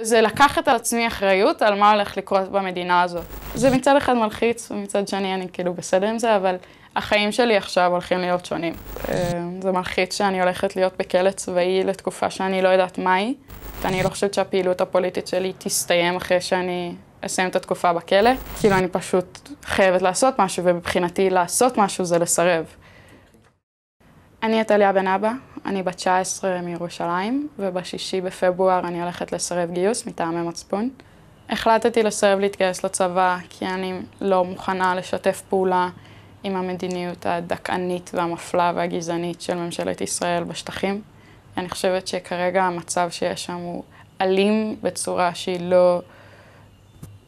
זה לקחת על עצמי אחריות על מה הולך לקרות במדינה הזאת. זה מצד אחד מלחיץ, ומצד שני אני כאילו בסדר עם זה, אבל החיים שלי עכשיו הולכים להיות שונים. אה, זה מלחיץ שאני הולכת להיות בכלא צבאי לתקופה שאני לא יודעת מהי. אני לא חושבת שהפעילות הפוליטית שלי תסתיים אחרי שאני אסיים את התקופה בכלא. כאילו, אני פשוט חייבת לעשות משהו, ומבחינתי לעשות משהו זה לסרב. אני את אליה בן אבא, אני בת 19 מירושלים, ובשישי בפברואר אני הולכת לסרב גיוס מטעמי מצפון. החלטתי לסרב להתגייס לצבא כי אני לא מוכנה לשתף פעולה עם המדיניות הדכאנית והמפלה והגזענית של ממשלת ישראל בשטחים. אני חושבת שכרגע המצב שיש שם הוא אלים בצורה שהיא לא...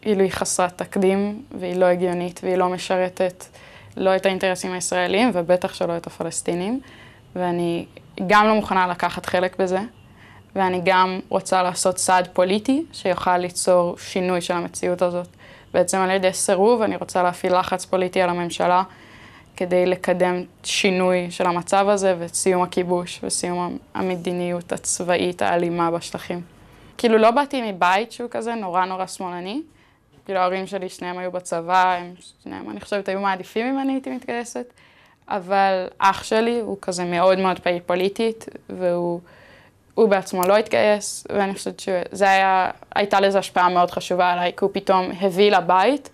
כאילו היא לא חסרת תקדים, והיא לא הגיונית, והיא לא משרתת לא את האינטרסים הישראליים ובטח שלא את הפלסטינים. ואני גם לא מוכנה לקחת חלק בזה, ואני גם רוצה לעשות צעד פוליטי שיוכל ליצור שינוי של המציאות הזאת. בעצם על ידי סירוב אני רוצה להפעיל לחץ פוליטי על הממשלה כדי לקדם שינוי של המצב הזה וסיום הכיבוש וסיום המדיניות הצבאית האלימה בשטחים. כאילו לא באתי מבית שהוא כזה נורא נורא שמאלני. כאילו ההורים שלי שניהם היו בצבא, הם שניהם אני חושבת היו מעדיפים אם אני הייתי מתגייסת. אבל אח שלי הוא כזה מאוד מאוד פעיל פוליטית, והוא בעצמו לא התגייס, ואני חושבת שזה היה, הייתה לזה השפעה מאוד חשובה עליי, כי הוא פתאום הביא לבית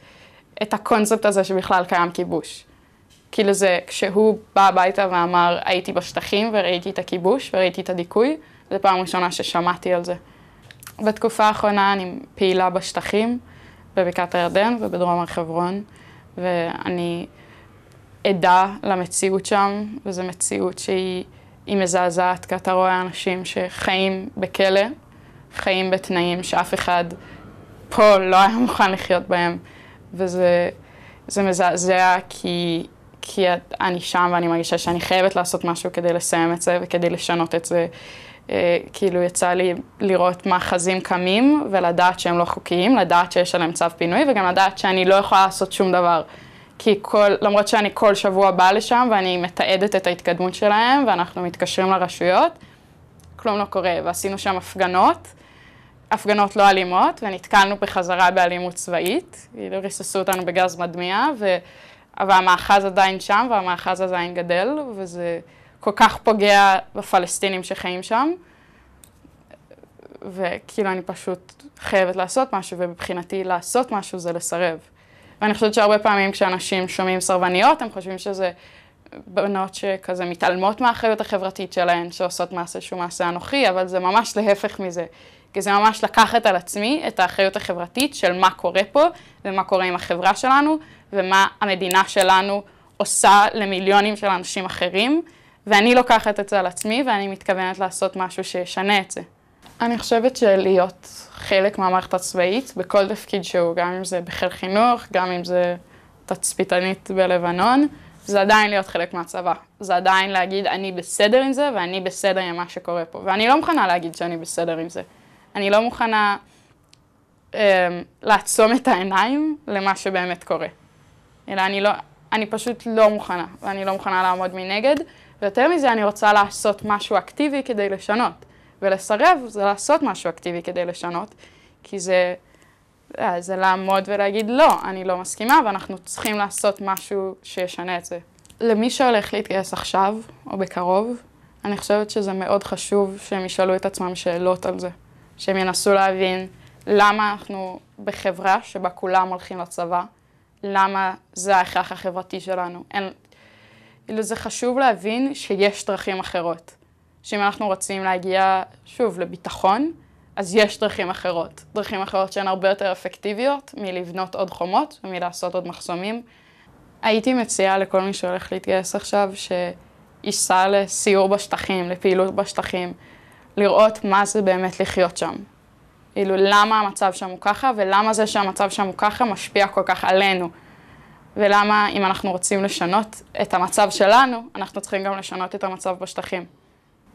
את הקונספט הזה שבכלל קיים כיבוש. כאילו זה, כשהוא בא הביתה ואמר, הייתי בשטחים וראיתי את הכיבוש וראיתי את הדיכוי, זו פעם ראשונה ששמעתי על זה. בתקופה האחרונה אני פעילה בשטחים, בבקעת הירדן ובדרום הר חברון, ואני... עדה למציאות שם, וזו מציאות שהיא מזעזעת, כי אתה רואה אנשים שחיים בכלא, חיים בתנאים שאף אחד פה לא היה מוכן לחיות בהם, וזה מזעזע כי, כי אני שם ואני מרגישה שאני חייבת לעשות משהו כדי לסיים את זה וכדי לשנות את זה. אה, כאילו יצא לי לראות מאחזים קמים ולדעת שהם לא חוקיים, לדעת שיש עליהם צו פינוי וגם לדעת שאני לא יכולה לעשות שום דבר. כי כל, למרות שאני כל שבוע באה לשם ואני מתעדת את ההתקדמות שלהם, ואנחנו מתקשרים לרשויות, כלום לא קורה, ועשינו שם הפגנות, הפגנות לא אלימות, ונתקלנו בחזרה באלימות צבאית, כאילו ריססו אותנו בגז מדמיע, ו... אבל המאחז עדיין שם, והמאחז עדיין גדל, וזה כל כך פוגע בפלסטינים שחיים שם, וכאילו אני פשוט חייבת לעשות משהו, ומבחינתי לעשות משהו זה לסרב. ואני חושבת שהרבה פעמים כשאנשים שומעים סרבניות, הם חושבים שזה בנות שכזה מתעלמות מהאחריות החברתית שלהן, שעושות מעשה שהוא מעשה אנוכי, אבל זה ממש להפך מזה. כי זה ממש לקחת על עצמי את האחריות החברתית של מה קורה פה, ומה קורה עם החברה שלנו, ומה המדינה שלנו עושה למיליונים של אנשים אחרים, ואני לוקחת את זה על עצמי, ואני מתכוונת לעשות משהו שישנה את זה. אני חושבת שלהיות חלק מהמערכת הצבאית, בכל תפקיד שהוא, גם אם זה בחיל חינוך, גם אם זה תצפיתנית בלבנון, זה עדיין להיות חלק מהצבא. זה עדיין להגיד, אני בסדר עם זה, ואני בסדר עם מה שקורה פה. ואני לא מוכנה להגיד שאני בסדר עם זה. אני לא מוכנה אה, לעצום את העיניים למה שבאמת קורה. אלא אני לא, אני פשוט לא מוכנה, ואני לא מוכנה לעמוד מנגד. ויותר מזה, אני רוצה לעשות משהו אקטיבי כדי לשנות. ולסרב זה לעשות משהו אקטיבי כדי לשנות, כי זה, אה, זה לעמוד ולהגיד לא, אני לא מסכימה ואנחנו צריכים לעשות משהו שישנה את זה. למי שהולך להתגייס עכשיו, או בקרוב, אני חושבת שזה מאוד חשוב שהם ישאלו את עצמם שאלות על זה. שהם ינסו להבין למה אנחנו בחברה שבה כולם הולכים לצבא, למה זה ההכרח החברתי שלנו. אין... זה חשוב להבין שיש דרכים אחרות. שאם אנחנו רוצים להגיע, שוב, לביטחון, אז יש דרכים אחרות. דרכים אחרות שהן הרבה יותר אפקטיביות מלבנות עוד חומות ומלעשות עוד מחסומים. הייתי מציעה לכל מי שהולך להתגייס עכשיו, שייסע לסיור בשטחים, לפעילות בשטחים, לראות מה זה באמת לחיות שם. כאילו, למה המצב שם הוא ככה, ולמה זה שהמצב שם הוא ככה משפיע כל כך עלינו. ולמה אם אנחנו רוצים לשנות את המצב שלנו, אנחנו צריכים גם לשנות את המצב בשטחים.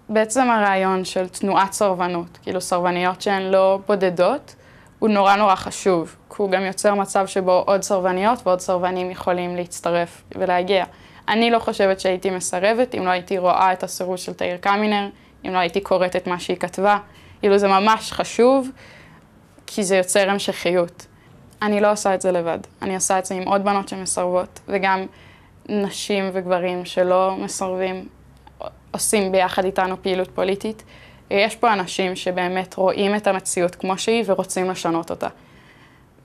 בעצם הרעיון של תנועת סרבנות, כאילו סרבניות שהן לא בודדות, הוא נורא נורא חשוב, כי הוא גם יוצר מצב שבו עוד סרבניות ועוד סרבנים יכולים להצטרף ולהגיע. אני לא חושבת שהייתי מסרבת אם לא הייתי רואה את הסירוס של תאיר קמינר, אם לא הייתי קוראת את מה שהיא כתבה. כאילו זה ממש חשוב, כי זה יוצר המשכיות. אני לא עושה את זה לבד, אני עושה את זה עם עוד בנות שמסרבות, וגם נשים וגברים שלא מסרבים, עושים ביחד איתנו פעילות פוליטית. יש פה אנשים שבאמת רואים את המציאות כמו שהיא ורוצים לשנות אותה.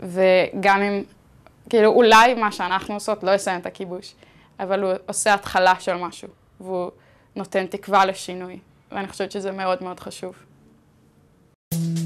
וגם אם, כאילו, אולי מה שאנחנו עושות לא יסיים את הכיבוש, אבל הוא עושה התחלה של משהו, והוא נותן תקווה לשינוי, ואני חושבת שזה מאוד מאוד חשוב. thank you